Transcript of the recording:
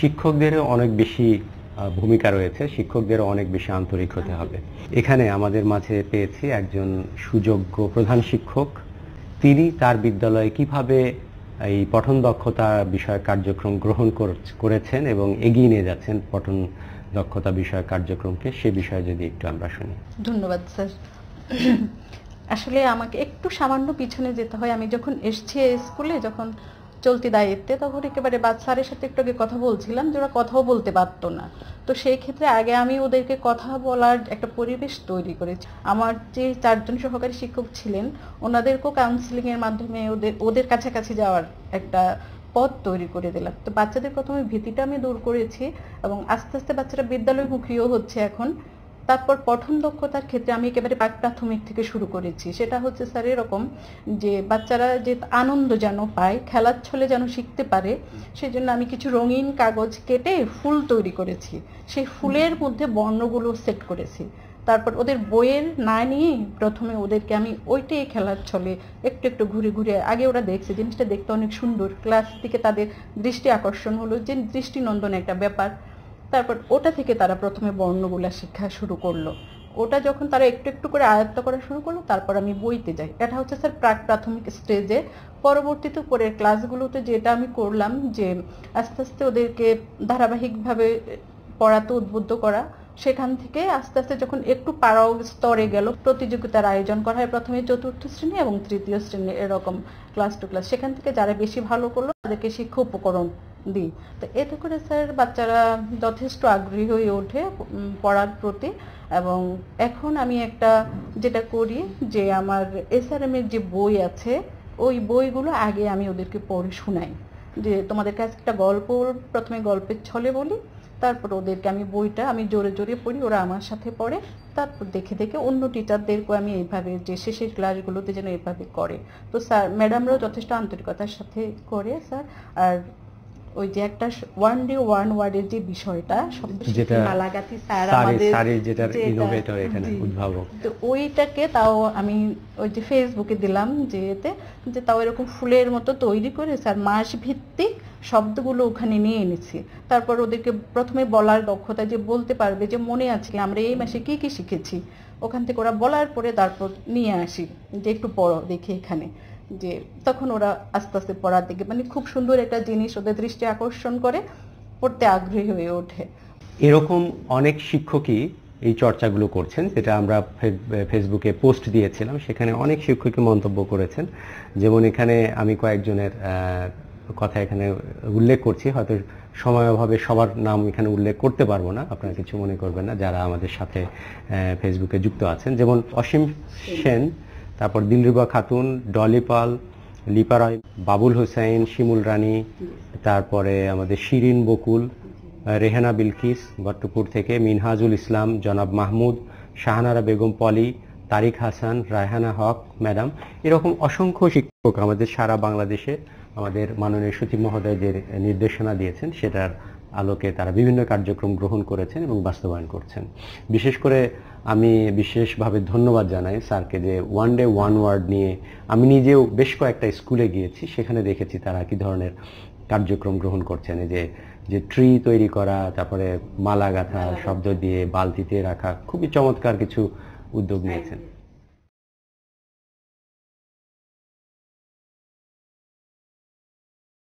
শিক্ষকদেরও অনেক বেশি ভূমিকা রয়েছে শিক্ষকদেরও অনেক বেশি আন্তরিক হতে হবে এখানে আমাদের মাঝে পেয়েছি একজন সুযোগ্য প্রধান শিক্ষক তিনি তার বিদ্যালয়ে কিভাবে এই পঠন দক্ষতা বিষয়ক কার্যক্রম গ্রহণ করেছেন এবং এগিয়ে নিয়ে যাচ্ছেন পঠন দক্ষতা বিষয়ক কার্যক্রমকে সে বিষয়ে যদি একটু আমরা শুনি ধন্যবাদ স্যার আসলে আমাকে একটু সামান্য পিছনে যেতে হয় আমি যখন এসছি স্কুলে যখন চলতি দায়িত্বে তখন একেবারে বাচ্চারের সাথে একটু আগে কথা বলছিলাম যে ওরা কথাও বলতে পারতো না তো সেই ক্ষেত্রে আগে আমি ওদেরকে কথা বলার একটা পরিবেশ তৈরি করেছি আমার যে চারজন সহকারী শিক্ষক ছিলেন ওনাদেরকেও এর মাধ্যমে ওদের ওদের কাছাকাছি যাওয়ার একটা পথ তৈরি করে দিলাম তো বাচ্চাদের প্রথমে ভীতিটা আমি দূর করেছি এবং আস্তে আস্তে বাচ্চারা বিদ্যালয়মুখীও হচ্ছে এখন তারপর পঠন দক্ষতার ক্ষেত্রে আমি একেবারে প্রাথমিক থেকে শুরু করেছি সেটা হচ্ছে স্যার এরকম যে বাচ্চারা যে আনন্দ যেন পায় খেলার ছলে যেন শিখতে পারে সেজন্য আমি কিছু রঙিন কাগজ কেটে ফুল তৈরি করেছি সেই ফুলের মধ্যে বর্ণগুলো সেট করেছি তারপর ওদের বইয়ের না নিয়ে প্রথমে ওদেরকে আমি ওইটাই খেলার ছলে একটু একটু ঘুরে ঘুরে আগে ওরা দেখছে জিনিসটা দেখতে অনেক সুন্দর ক্লাস থেকে তাদের দৃষ্টি আকর্ষণ হলো যে দৃষ্টিনন্দন একটা ব্যাপার তারপর ওটা থেকে তারা প্রথমে বর্ণগুলা শিক্ষা শুরু করলো ওটা যখন তারা একটু একটু করে আয়ত্ত করা শুরু করলো তারপর আমি বইতে যাই এটা হচ্ছে স্যার প্রাক প্রাথমিক স্টেজে পরবর্তীতে পরের ক্লাসগুলোতে যেটা আমি করলাম যে আস্তে আস্তে ওদেরকে ধারাবাহিকভাবে পড়াতে উদ্বুদ্ধ করা সেখান থেকে আস্তে আস্তে যখন একটু পাড়াও স্তরে গেল প্রতিযোগিতার আয়োজন করা হয় প্রথমে চতুর্থ শ্রেণী এবং তৃতীয় শ্রেণী এরকম ক্লাস টু ক্লাস সেখান থেকে যারা বেশি ভালো করলো তাদেরকে শিক্ষা উপকরণ দিই তো এতে করে স্যার বাচ্চারা যথেষ্ট আগ্রহী হয়ে ওঠে পড়ার প্রতি এবং এখন আমি একটা যেটা করি যে আমার এমের যে বই আছে ওই বইগুলো আগে আমি ওদেরকে পড়ে শোনাই যে তোমাদের কাছে একটা গল্প প্রথমে গল্পের ছলে বলি তারপর ওদেরকে আমি বইটা আমি জোরে জোরে পড়ি ওরা আমার সাথে পড়ে তারপর দেখে দেখে অন্য টিচারদেরকেও আমি এইভাবে যে শেষের ক্লাসগুলোতে যেন এভাবে করে তো স্যার ম্যাডামরাও যথেষ্ট আন্তরিকতার সাথে করে স্যার আর ওই যে একটা ওয়ান ডে ওয়ান ওয়ার্ডের যে বিষয়টা যেটা কালাগাতি স্যার আমাদের যেটা ইনোভেটর এখানে উদ্ভাবক তো ওইটাকে তাও আমি ওই যে ফেসবুকে দিলাম যে এতে যে তাও এরকম ফুলের মতো তৈরি করে স্যার মাস ভিত্তিক শব্দগুলো ওখানে নিয়ে এনেছি তারপর ওদেরকে প্রথমে বলার দক্ষতা যে বলতে পারবে যে মনে আছে আমরা এই মাসে কি কি শিখেছি ওখান থেকে ওরা বলার পরে তারপর নিয়ে আসি যে একটু পড়ো দেখি এখানে যে তখন ওরা আস্তে আস্তে পড়ার দিকে মানে খুব সুন্দর একটা জিনিস ওদের দৃষ্টি আকর্ষণ করে পড়তে আগ্রহী হয়ে ওঠে এরকম অনেক শিক্ষকই এই চর্চাগুলো করছেন যেটা আমরা ফেসবুকে পোস্ট দিয়েছিলাম সেখানে অনেক শিক্ষকই মন্তব্য করেছেন যেমন এখানে আমি কয়েকজনের কথা এখানে উল্লেখ করছি হয়তো সময় অভাবে সবার নাম এখানে উল্লেখ করতে পারবো না আপনারা কিছু মনে করবেন না যারা আমাদের সাথে ফেসবুকে যুক্ত আছেন যেমন অসীম সেন তারপর দিলরুবা খাতুন ডলি পাল লিপা বাবুল হোসেন শিমুল রানী তারপরে আমাদের শিরিন বকুল রেহানা বিলকিস ভট্টপুর থেকে মিনহাজুল ইসলাম জনাব মাহমুদ শাহানারা বেগম পলি তারিক হাসান রায়হানা হক ম্যাডাম এরকম অসংখ্য শিক্ষক আমাদের সারা বাংলাদেশে আমাদের মাননীয় সচিব মহোদয় যে নির্দেশনা দিয়েছেন সেটার আলোকে তারা বিভিন্ন কার্যক্রম গ্রহণ করেছেন এবং বাস্তবায়ন করছেন বিশেষ করে আমি বিশেষভাবে ধন্যবাদ জানাই স্যারকে যে ওয়ান ডে ওয়ান ওয়ার্ড নিয়ে আমি নিজেও বেশ কয়েকটা স্কুলে গিয়েছি সেখানে দেখেছি তারা কি ধরনের কার্যক্রম গ্রহণ করছেন যে যে ট্রি তৈরি করা তারপরে মালা গাঁথা শব্দ দিয়ে বালতিতে রাখা খুবই চমৎকার কিছু উদ্যোগ নিয়েছেন